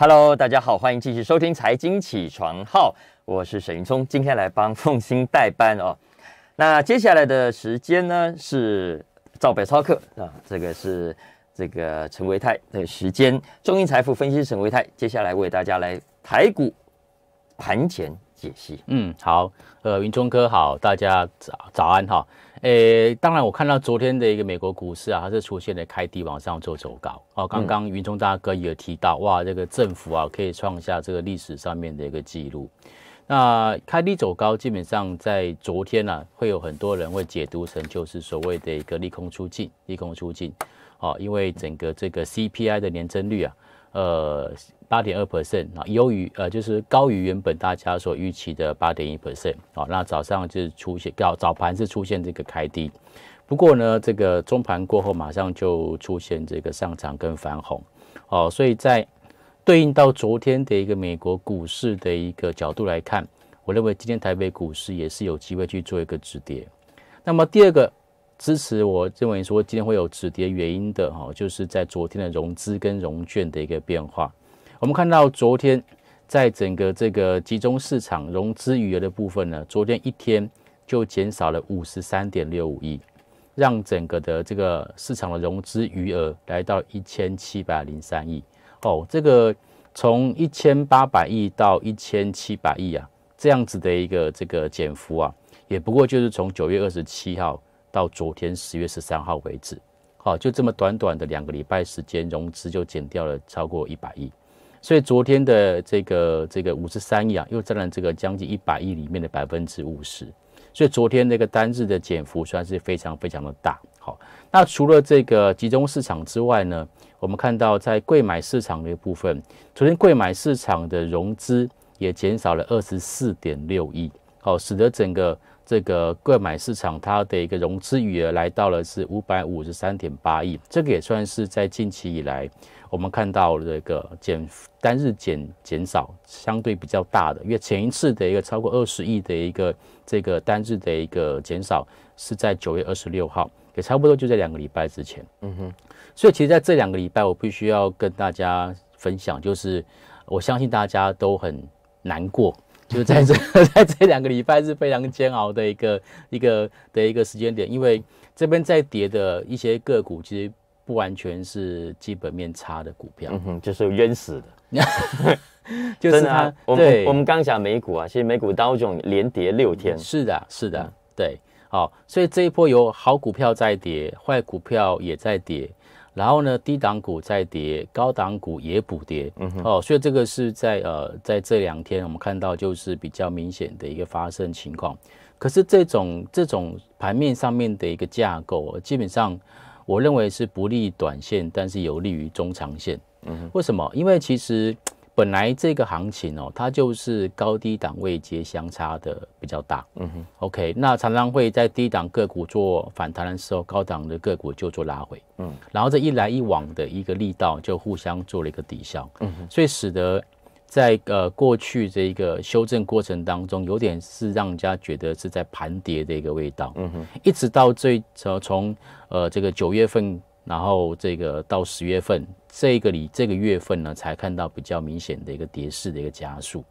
Hello，大家好，欢迎继续收听财经起床号，我是沈云聪，今天来帮凤鑫代班哦。那接下来的时间呢是赵北超客啊，这个是这个陈维泰的时间，中银财富分析沈维泰，接下来为大家来台股盘前解析。嗯，好，呃，云聪哥好，大家早早安哈。诶，当然，我看到昨天的一个美国股市啊，它是出现了开低往上做走高。哦，刚刚云中大哥也有提到，哇，这个政府啊，可以创下这个历史上面的一个记录。那开低走高，基本上在昨天呢，会有很多人会解读成就是所谓的一个利空出尽，利空出尽。哦，因为整个这个 CPI 的年增率啊。呃，八点二 percent 啊，优于呃，就是高于原本大家所预期的八点一 percent 啊。那早上就是出现早早盘是出现这个开低，不过呢，这个中盘过后马上就出现这个上涨跟反红哦。所以在对应到昨天的一个美国股市的一个角度来看，我认为今天台北股市也是有机会去做一个止跌。那么第二个。支持我认为说今天会有止跌原因的哈，就是在昨天的融资跟融券的一个变化。我们看到昨天在整个这个集中市场融资余额的部分呢，昨天一天就减少了五十三点六五亿，让整个的这个市场的融资余额来到一千七百零三亿哦。这个从一千八百亿到一千七百亿啊，这样子的一个这个减幅啊，也不过就是从九月二十七号。到昨天十月十三号为止，好，就这么短短的两个礼拜时间，融资就减掉了超过一百亿，所以昨天的这个这个五十三亿啊，又占了这个将近一百亿里面的百分之五十，所以昨天那个单日的减幅算是非常非常的大。好，那除了这个集中市场之外呢，我们看到在贵买市场的部分，昨天贵买市场的融资也减少了二十四点六亿。好，使得整个这个购买市场，它的一个融资余额来到了是五百五十三点八亿，这个也算是在近期以来我们看到这个减单日减减少相对比较大的，因为前一次的一个超过二十亿的一个这个单日的一个减少是在九月二十六号，也差不多就在两个礼拜之前。嗯哼，所以其实在这两个礼拜，我必须要跟大家分享，就是我相信大家都很难过。就在这 在这两个礼拜是非常煎熬的一个一个的一个时间点，因为这边在跌的一些个股，其实不完全是基本面差的股票，嗯哼，就是冤死的 就是啊。对，我们刚讲美股啊，其实美股刀总连跌六天，是的，是的，对，好，所以这一波有好股票在跌，坏股票也在跌。然后呢，低档股在跌，高档股也补跌，嗯哼，哦，所以这个是在呃，在这两天我们看到就是比较明显的一个发生情况。可是这种这种盘面上面的一个架构，基本上我认为是不利短线，但是有利于中长线，嗯哼，为什么？因为其实。本来这个行情哦，它就是高低档位接相差的比较大。嗯哼，OK，那常常会在低档个股做反弹的时候，高档的个股就做拉回。嗯，然后这一来一往的一个力道就互相做了一个抵消。嗯哼，所以使得在呃过去这个修正过程当中，有点是让人家觉得是在盘跌的一个味道。嗯哼，一直到最从呃这个九月份。然后这个到十月份，这个里这个月份呢，才看到比较明显的一个跌势的一个加速。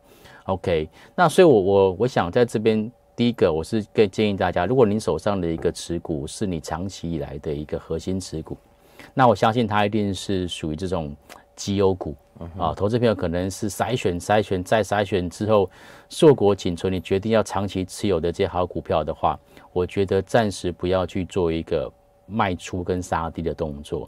OK，那所以我我我想在这边，第一个我是更建议大家，如果您手上的一个持股是你长期以来的一个核心持股，那我相信它一定是属于这种绩优股啊。投资朋友可能是筛选筛选再筛选之后硕果仅存，你决定要长期持有的这些好股票的话，我觉得暂时不要去做一个。卖出跟杀低的动作，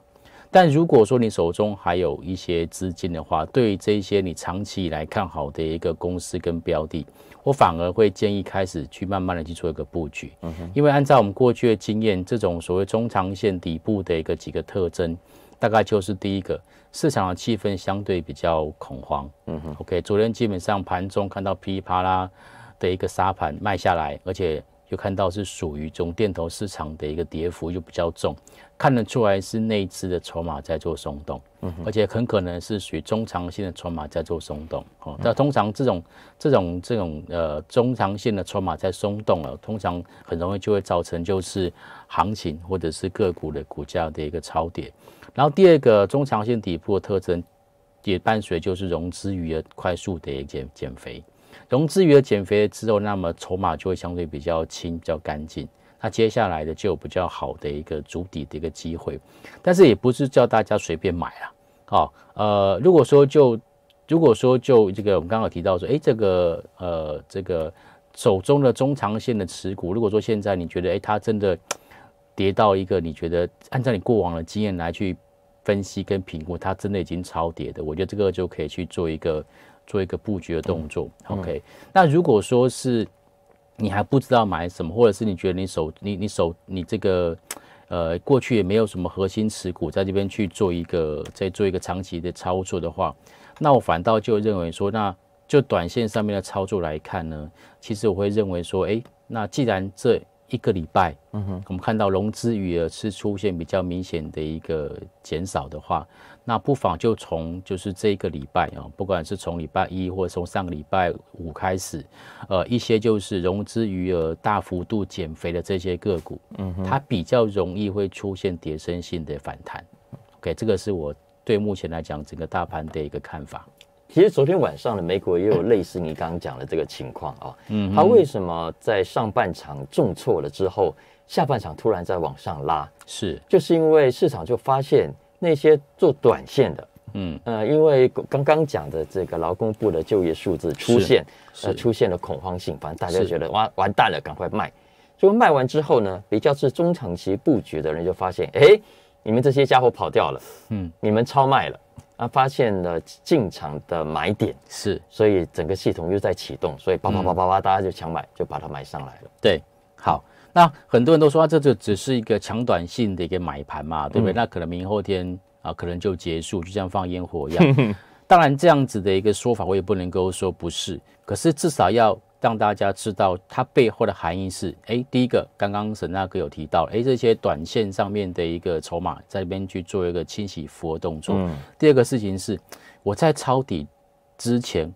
但如果说你手中还有一些资金的话，对于这些你长期以来看好的一个公司跟标的，我反而会建议开始去慢慢的去做一个布局。嗯哼，因为按照我们过去的经验，这种所谓中长线底部的一个几个特征，大概就是第一个，市场的气氛相对比较恐慌。嗯哼，OK，昨天基本上盘中看到噼里啪啦的一个沙盘卖下来，而且。又看到是属于中电投市场的一个跌幅又比较重，看得出来是那一的筹码在做松动，嗯，而且很可能是属于中长线的筹码在做松动哦。那通常这种这种这种呃中长线的筹码在松动了，通常很容易就会造成就是行情或者是个股的股价的一个超跌。然后第二个中长线底部的特征，也伴随就是融资余额快速的减减肥。融资余额减肥了之后，那么筹码就会相对比较轻、比较干净。那接下来的就有比较好的一个筑底的一个机会，但是也不是叫大家随便买啊。好，呃，如果说就如果说就这个，我们刚好提到说，哎，这个呃，这个手中的中长线的持股，如果说现在你觉得，哎，它真的跌到一个你觉得按照你过往的经验来去分析跟评估，它真的已经超跌的，我觉得这个就可以去做一个。做一个布局的动作，OK。那如果说是你还不知道买什么，或者是你觉得你手你你手你这个呃过去也没有什么核心持股，在这边去做一个再做一个长期的操作的话，那我反倒就认为说，那就短线上面的操作来看呢，其实我会认为说，哎，那既然这一个礼拜，嗯哼，我们看到融资余额是出现比较明显的一个减少的话。那不妨就从就是这个礼拜啊，不管是从礼拜一或者从上个礼拜五开始，呃，一些就是融资余额大幅度减肥的这些个股，嗯，它比较容易会出现叠升性的反弹。OK，这个是我对目前来讲整个大盘的一个看法。其实昨天晚上的美股也有类似你刚刚讲的这个情况啊。嗯。它为什么在上半场重挫了之后，下半场突然在往上拉？是，就是因为市场就发现。那些做短线的，嗯呃，因为刚刚讲的这个劳工部的就业数字出现，呃，出现了恐慌性，反正大家觉得完完蛋了，赶快卖。结果卖完之后呢，比较是中长期布局的人就发现，哎，你们这些家伙跑掉了，嗯，你们超卖了啊，发现了进场的买点，是，所以整个系统又在启动，所以叭叭叭叭叭，大家就抢买，就把它买上来了。对，好。那很多人都说，啊，这就只是一个强短线的一个买盘嘛，对不对？那可能明后天啊，可能就结束，就像放烟火一样。当然，这样子的一个说法我也不能够说不是。可是至少要让大家知道它背后的含义是：哎，第一个，刚刚沈大哥有提到，哎，这些短线上面的一个筹码在里边去做一个清洗浮的动作。第二个事情是，我在抄底之前，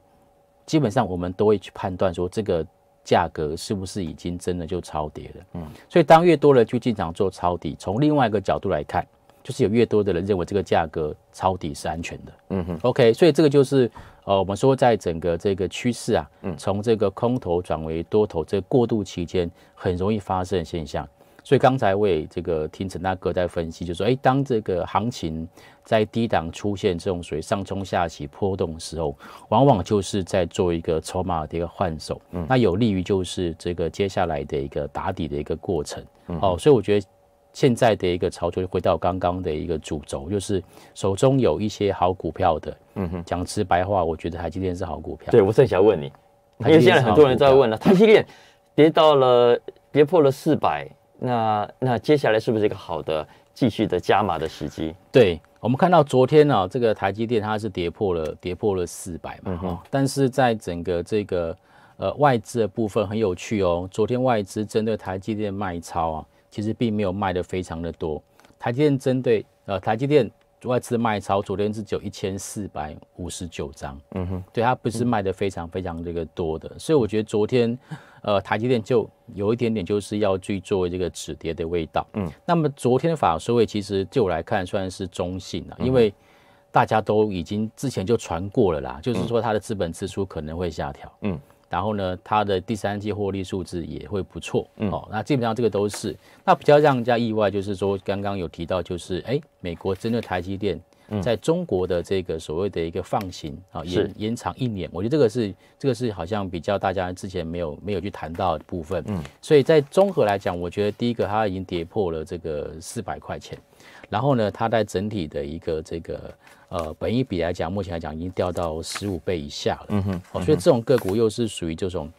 基本上我们都会去判断说这个。价格是不是已经真的就超跌了？嗯，所以当越多人去进场做抄底。从另外一个角度来看，就是有越多的人认为这个价格抄底是安全的。嗯哼，OK，所以这个就是呃，我们说在整个这个趋势啊，从这个空头转为多头这过渡期间，很容易发生现象。所以刚才我这个听陈大哥在分析，就说：哎，当这个行情在低档出现这种所上冲下起波动的时候，往往就是在做一个筹码的一个换手，嗯，那有利于就是这个接下来的一个打底的一个过程，嗯，所以我觉得现在的一个操作就回到刚刚的一个主轴，就是手中有一些好股票的，嗯哼，讲直白话，我觉得台积电是好股票。对，我正想问你，因为现在很多人在问了，台积电跌到了跌破了四百。那那接下来是不是一个好的继续的加码的时机？对我们看到昨天呢，这个台积电它是跌破了跌破了四百嘛，但是在整个这个呃外资的部分很有趣哦，昨天外资针对台积电卖超啊，其实并没有卖的非常的多，台积电针对呃台积电。外资卖超昨天是只有一千四百五十九张，嗯哼，对它不是卖的非常非常这个多的，所以我觉得昨天呃台积电就有一点点就是要去做这个止跌的味道，嗯，那么昨天的法收会其实就我来看算是中性了，因为大家都已经之前就传过了啦，就是说它的资本支出可能会下调，嗯。然后呢，它的第三季获利数字也会不错，嗯、哦，那基本上这个都是。那比较让人家意外就是说，刚刚有提到就是，哎，美国针对台积电在中国的这个所谓的一个放行啊，延延长一年，我觉得这个是这个是好像比较大家之前没有没有去谈到的部分。嗯，所以在综合来讲，我觉得第一个它已经跌破了这个四百块钱，然后呢，它在整体的一个这个。呃，本一比来讲，目前来讲已经掉到十五倍以下了。嗯哼，所以这种个股又是属于这种，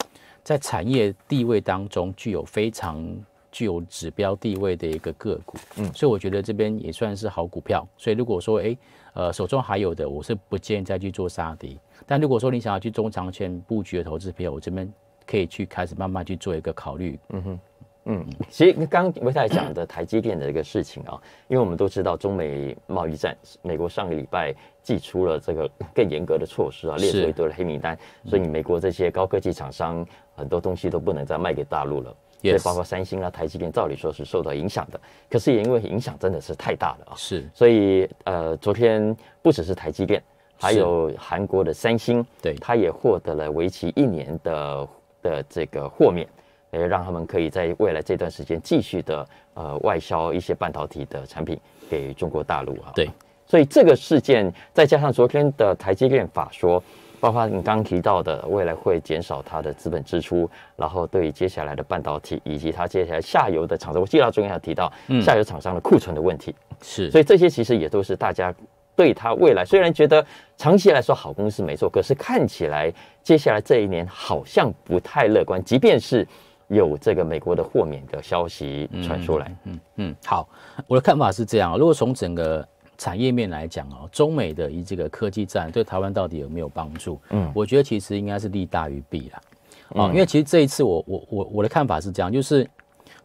在产业地位当中具有非常具有指标地位的一个个股。嗯，所以我觉得这边也算是好股票。所以如果说哎，呃，手中还有的，我是不建议再去做杀敌。但如果说你想要去中长线布局的投资票，我这边可以去开始慢慢去做一个考虑。嗯哼。嗯，其实刚刚维太讲的台积电的一个事情啊，因为我们都知道中美贸易战，美国上个礼拜寄出了这个 更严格的措施啊，列了一堆的黑名单，所以美国这些高科技厂商很多东西都不能再卖给大陆了，也包括三星啊、台积电，照理说是受到影响的，可是也因为影响真的是太大了啊，是，所以呃，昨天不只是台积电，还有韩国的三星，对，他也获得了为期一年的的这个豁免。诶，让他们可以在未来这段时间继续的呃外销一些半导体的产品给中国大陆啊。对，所以这个事件再加上昨天的台积电法说包括你刚提到的未来会减少它的资本支出，然后对接下来的半导体以及它接下来下游的厂商，我记得中央提到下游厂商的库存的问题。是，所以这些其实也都是大家对他未来虽然觉得长期来说好公司没错，可是看起来接下来这一年好像不太乐观，即便是。有这个美国的豁免的消息传出来，嗯嗯，好，我的看法是这样啊，如果从整个产业面来讲哦，中美的一这个科技战对台湾到底有没有帮助？嗯，我觉得其实应该是利大于弊啦，啊，因为其实这一次我我我我的看法是这样，就是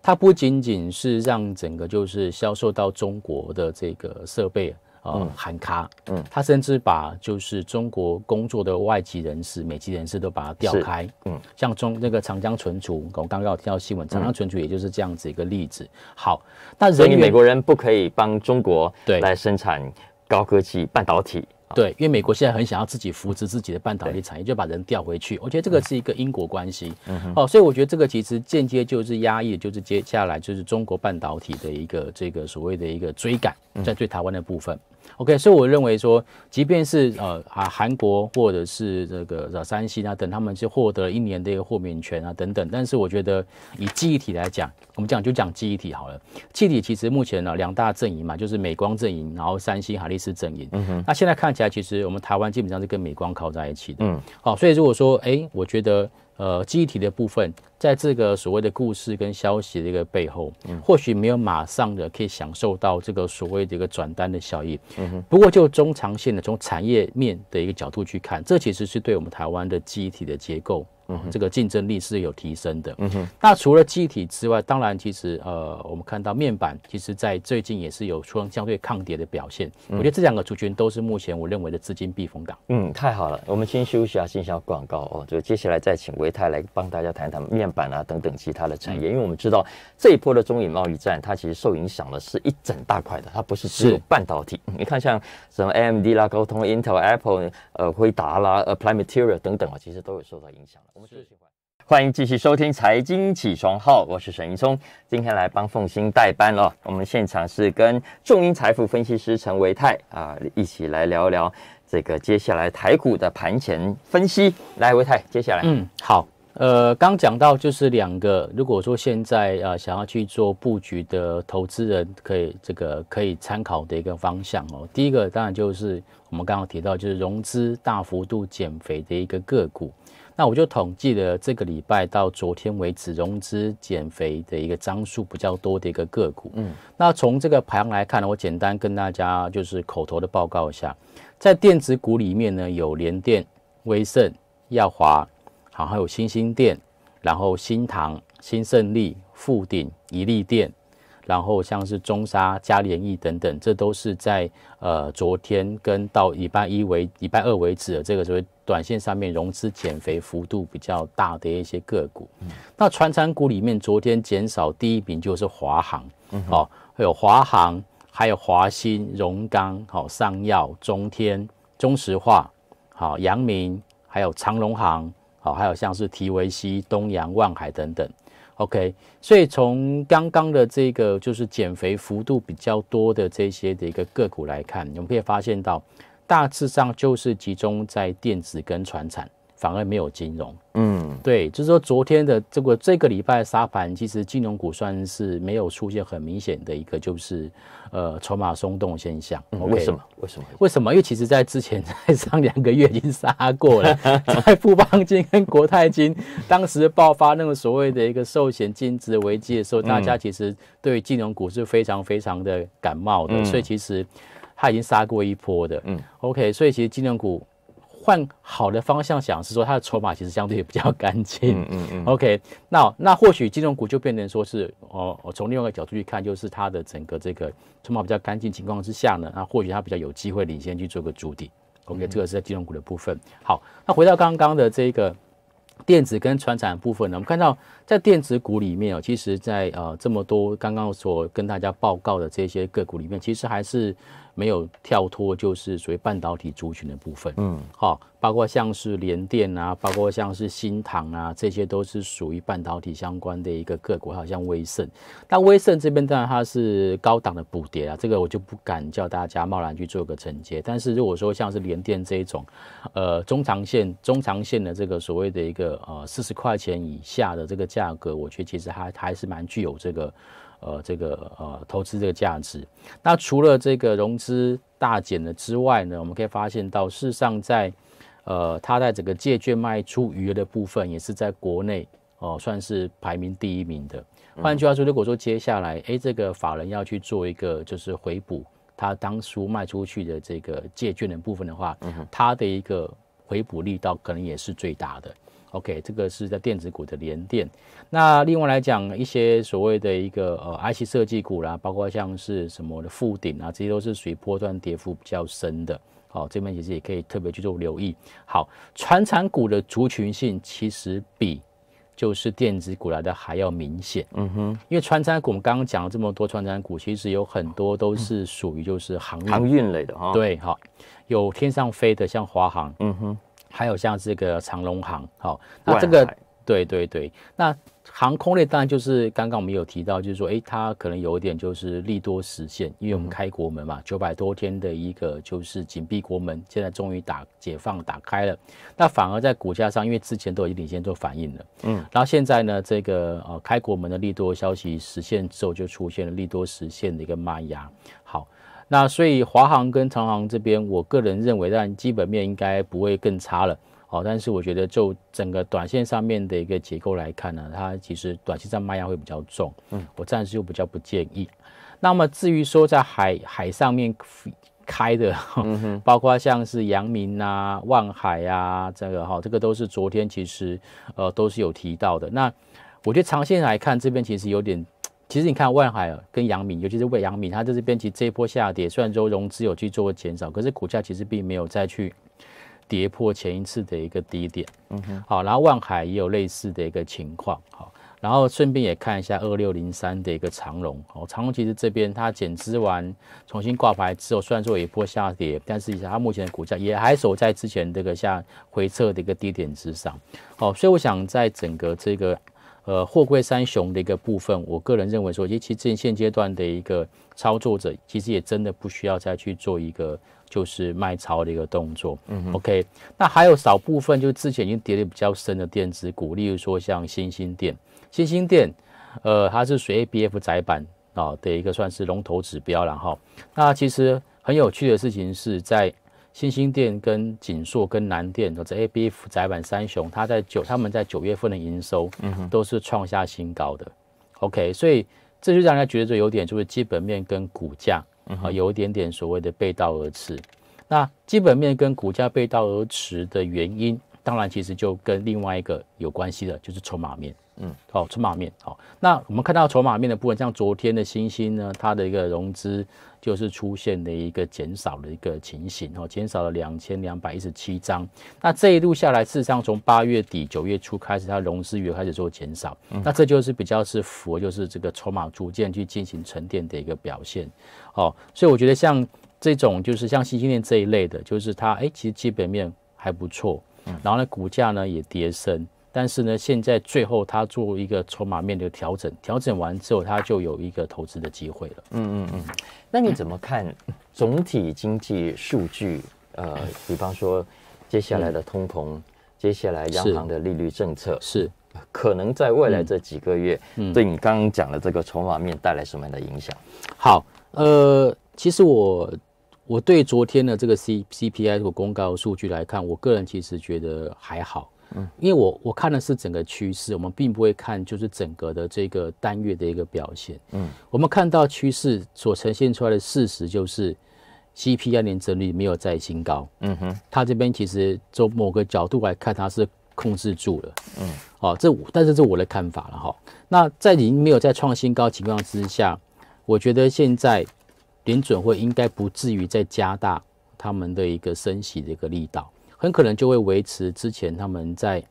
它不仅仅是让整个就是销售到中国的这个设备。呃，韩咖，嗯，他甚至把就是中国工作的外籍人士、美籍人士都把他调开，嗯，像中那个长江存储，我刚刚有听到新闻，长江存储也就是这样子一个例子。好，所以美国人不可以帮中国对来生产高科技半导体。对，因为美国现在很想要自己扶持自己的半导体产业，就把人调回去。我觉得这个是一个因果关系。哦，所以我觉得这个其实间接就是压抑，就是接下来就是中国半导体的一个这个所谓的一个追赶，在对台湾的部分。OK，所以我认为说，即便是呃啊韩国或者是这个呃三星啊等，他们是获得一年的一个豁免权啊等等，但是我觉得以记忆体来讲，我们讲就讲记忆体好了。记忆体其实目前呢两大阵营嘛，就是美光阵营，然后三星海力士阵营。嗯哼。那现在看起来，其实我们台湾基本上是跟美光靠在一起的。嗯。好，所以如果说，哎，我觉得。呃，机体的部分，在这个所谓的故事跟消息的一个背后，或许没有马上的可以享受到这个所谓的一个转单的效益。不过，就中长线的，从产业面的一个角度去看，这其实是对我们台湾的机体的结构。这个竞争力是有提升的。嗯哼。那除了晶体之外，当然其实呃，我们看到面板其实，在最近也是有出相对抗跌的表现。我觉得这两个族群都是目前我认为的资金避风港。嗯，太好了。我们先休息一下，先下广告哦。就接下来再请维泰来帮大家谈谈面板啊等等其他的产业，因为我们知道这一波的中影贸易战，它其实受影响的是一整大块的，它不是只有半导体。你看像什么 AMD 啦、高通、Intel、Apple、呃辉达啦、a p p l y e m a t e r i a l 等等啊，其实都有受到影响我们是喜欢，欢迎继续收听财经起床号，我是沈一聪，今天来帮凤欣代班了。我们现场是跟众音财富分析师陈维泰啊一起来聊聊这个接下来台股的盘前分析。来，维泰，接下来，嗯，好。呃，刚讲到就是两个，如果说现在啊想要去做布局的投资人，可以这个可以参考的一个方向哦。第一个当然就是我们刚刚提到，就是融资大幅度减肥的一个个股。那我就统计了这个礼拜到昨天为止融资减肥的一个张数比较多的一个个股。嗯，那从这个排行来看呢，我简单跟大家就是口头的报告一下，在电子股里面呢有联电、威盛、耀华。然还有新兴店，然后新塘、新胜利、富鼎、宜利店，然后像是中沙、嘉联益等等，这都是在呃昨天跟到礼拜一为礼拜二为止，这个所谓短线上面融资减肥幅度比较大的一些个股。那船产股里面，昨天减少第一名就是华航，哦，还有华航，还有华兴、荣钢、好上药、中天、中石化、好阳明，还有长荣航。好，还有像是提维西、东洋、万海等等。OK，所以从刚刚的这个就是减肥幅度比较多的这些的一个个股来看，我们可以发现到，大致上就是集中在电子跟船产。反而没有金融，嗯，对，就是说昨天的这个这个礼拜沙盘，其实金融股算是没有出现很明显的一个，就是呃筹码松动现象。为什么？为什么？为什么？因为其实在之前 在上两个月已经杀过了，在富邦金跟国泰金当时爆发那个所谓的一个寿险净值危机的时候，大家其实对金融股是非常非常的感冒的，所以其实他已经杀过一波的。嗯，OK，所以其实金融股。换好的方向想是说，它的筹码其实相对也比较干净。嗯嗯嗯。OK，那那或许金融股就变成说是，哦，我从另外一个角度去看，就是它的整个这个筹码比较干净情况之下呢，那或许它比较有机会领先去做个主底。OK，这个是在金融股的部分。好，那回到刚刚的这个电子跟船产部分呢，我们看到在电子股里面哦，其实在呃这么多刚刚所跟大家报告的这些个股里面，其实还是。没有跳脱，就是属于半导体族群的部分。嗯，好，包括像是联电啊，包括像是新唐啊，这些都是属于半导体相关的一个个股，好像威盛。那威盛这边当然它是高档的补跌啊，这个我就不敢叫大家贸然去做个承接。但是如果说像是联电这一种，呃，中长线、中长线的这个所谓的一个呃四十块钱以下的这个价格，我觉得其实还还是蛮具有这个。呃，这个呃，投资这个价值，那除了这个融资大减的之外呢，我们可以发现到，事实上在，呃，它在整个借券卖出余额的部分，也是在国内哦，算是排名第一名的。换句话说，如果说接下来，哎，这个法人要去做一个就是回补，他当初卖出去的这个借券的部分的话，嗯哼，它的一个回补力道可能也是最大的。OK，这个是在电子股的连电。那另外来讲，一些所谓的一个呃 IC 设计股啦，包括像是什么的富鼎啊，这些都是属于波段跌幅比较深的。好，这边其实也可以特别去做留意。好，传产股的族群性其实比就是电子股来的还要明显。嗯哼，因为穿山股我们刚刚讲了这么多，穿山股其实有很多都是属于就是航运航运类的哈。对，好，有天上飞的，像华航。嗯哼。还有像这个长龙行，好，那这个对对对，那航空类当然就是刚刚我们有提到，就是说，哎，它可能有一点就是利多实现，因为我们开国门嘛，九百多天的一个就是紧闭国门，现在终于打解放打开了，那反而在股价上，因为之前都已经领先做反应了，嗯，然后现在呢，这个呃开国门的利多消息实现之后，就出现了利多实现的一个卖压，好。那所以华航跟长航这边，我个人认为，但基本面应该不会更差了，好，但是我觉得就整个短线上面的一个结构来看呢，它其实短期上卖压会比较重，嗯，我暂时就比较不建议。那么至于说在海海上面开的，哼，包括像是阳明啊、万海啊，这个哈，这个都是昨天其实呃都是有提到的。那我觉得长线来看，这边其实有点。其实你看万海跟杨敏，尤其是为扬敏，它这边其实这一波下跌，虽然说融资有去做减少，可是股价其实并没有再去跌破前一次的一个低点。嗯哼。好，然后万海也有类似的一个情况。好，然后顺便也看一下二六零三的一个长龙好，长龙其实这边它减资完重新挂牌之后，虽然说一波下跌，但是其实它目前的股价也还守在之前这个像回撤的一个低点之上。好，所以我想在整个这个。呃，货柜三雄的一个部分，我个人认为说，尤其在现阶段的一个操作者，其实也真的不需要再去做一个就是卖超的一个动作。嗯，OK，那还有少部分就之前已经跌的比较深的电子股，例如说像新兴电、新兴电，呃，它是属于 B F 窄板啊的一个算是龙头指标了哈。那其实很有趣的事情是在。新兴店跟锦硕跟南店，或者 A B F 窄板三雄，它在九他们在九月份的营收，嗯哼，都是创下新高的。O K，所以这就让人觉得这有点就是基本面跟股价啊有一点点所谓的背道而驰。那基本面跟股价背道而驰的原因，当然其实就跟另外一个有关系的，就是筹码面。嗯，哦，筹码面，哦，那我们看到筹码面的部分，像昨天的星星呢，它的一个融资就是出现的一个减少的一个情形，哦，减少了两千两百一十七张。那这一路下来，事实上从八月底九月初开始，它融资额开始做减少，那这就是比较是符合就是这个筹码逐渐去进行沉淀的一个表现，哦，所以我觉得像这种就是像星星链这一类的，就是它哎，其实基本面还不错，嗯，然后呢，股价呢也跌升。但是呢，现在最后他做一个筹码面的调整，调整完之后他就有一个投资的机会了。嗯嗯嗯。那你怎么看总体经济数据？呃，比方说接下来的通膨，接下来央行的利率政策是可能在未来这几个月，对你刚刚讲的这个筹码面带来什么样的影响？好，呃，其实我我对昨天的这个 C C P I 这个公告数据来看，我个人其实觉得还好。嗯，因为我我看的是整个趋势，我们并不会看就是整个的这个单月的一个表现。嗯，我们看到趋势所呈现出来的事实就是，CPI 年增率没有再新高。嗯哼，它这边其实从某个角度来看，它是控制住了。嗯，好，这但是这是我的看法了哈。那在已经没有再创新高情况之下，我觉得现在联准会应该不至于再加大他们的一个升息的一个力道。很可能就会维持之前他们在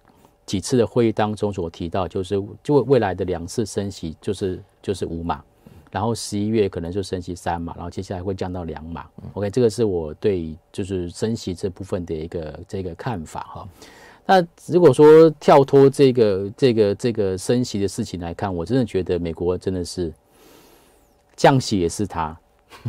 几次的会议当中所提到，就是就会未来的两次升息就是就是五码，然后十一月可能就升息三码，然后接下来会降到两码。OK，这个是我对就是升息这部分的一个这个看法哈。那如果说跳脱这个这个这个升息的事情来看，我真的觉得美国真的是降息也是它，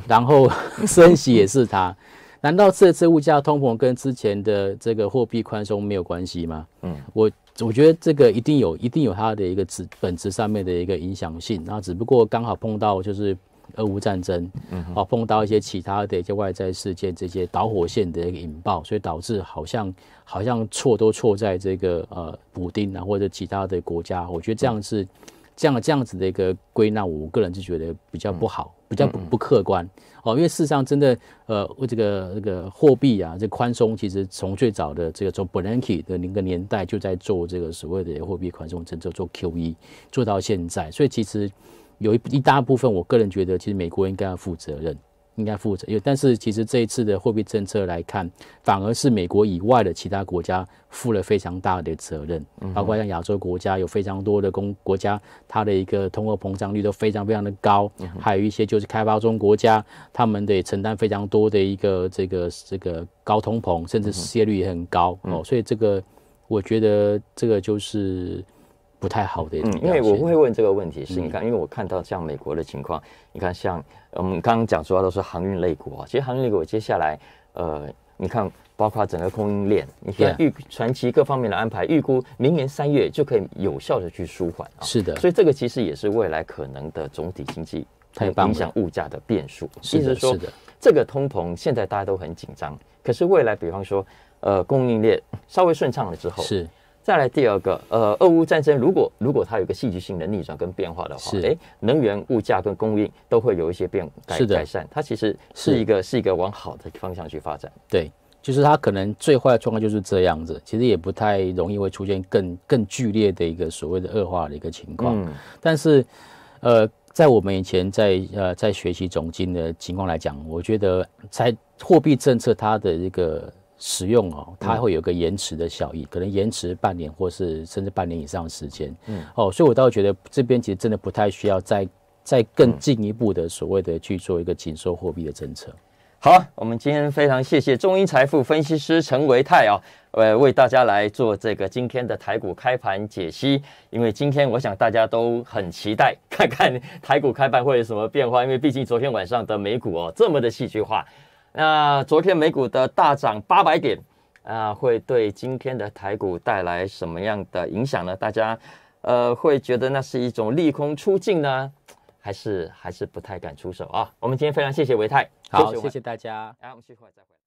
然后 升息也是它。难道这次物价通膨跟之前的这个货币宽松没有关系吗？嗯，我我觉得这个一定有，一定有它的一个本本质上面的一个影响性。那只不过刚好碰到就是俄乌战争，啊，碰到一些其他的一些外在事件这些导火线的引爆，所以导致好像好像错都错在这个呃补丁啊或者其他的国家。我觉得这样是。这样这样子的一个归纳，我个人就觉得比较不好，比较不不客观哦。因为事实上，真的，呃，这个这个货币啊，这宽松其实从最早的这个从 Bernanke 的那个年代就在做这个所谓的货币宽松政策，做 QE 做到现在，所以其实有一一大部分，我个人觉得，其实美国应该要负责任。应该负责，因为但是其实这一次的货币政策来看，反而是美国以外的其他国家负了非常大的责任，包括像亚洲国家有非常多的公国家，它的一个通货膨胀率都非常非常的高，还有一些就是开发中国家，他们得承担非常多的一个这个这个高通膨，甚至失业率也很高哦，所以这个我觉得这个就是。不太好的一种，因为我会问这个问题，是你看，因为我看到像美国的情况，你看，像我们刚刚讲主要都是航运类股啊，其实航运类股接下来，呃，你看，包括整个供应链，你看预传奇各方面的安排，预估明年三月就可以有效的去舒缓，啊。是的，所以这个其实也是未来可能的总体经济影响物价的变数，意思是说，这个通膨现在大家都很紧张，可是未来，比方说，呃，供应链稍微顺畅了之后，是。再来第二个，呃，俄乌战争如果如果它有个戏剧性的逆转跟变化的话，哎，能源物价跟供应都会有一些变改改善，它其实是一个是一个往好的方向去发展。对，就是它可能最坏的状况就是这样子，其实也不太容易会出现更更剧烈的一个所谓的恶化的一个情况。嗯，但是，呃，在我们以前在呃在学习总经的情况来讲，我觉得在货币政策它的一个。使用哦，它会有个延迟的效益，可能延迟半年或是甚至半年以上的时间。嗯，哦，所以我倒觉得这边其实真的不太需要再再更进一步的所谓的去做一个紧缩货币的政策。好，我们今天非常谢谢中英财富分析师陈维泰啊，呃，为大家来做这个今天的台股开盘解析。因为今天我想大家都很期待看看台股开盘会有什么变化，因为毕竟昨天晚上的美股哦这么的戏剧化。那昨天美股的大涨八百点啊，会对今天的台股带来什么样的影响呢？大家，呃，会觉得那是一种利空出尽呢，还是还是不太敢出手啊？我们今天非常谢谢维泰，好，谢谢大家，来，我们聚会再会。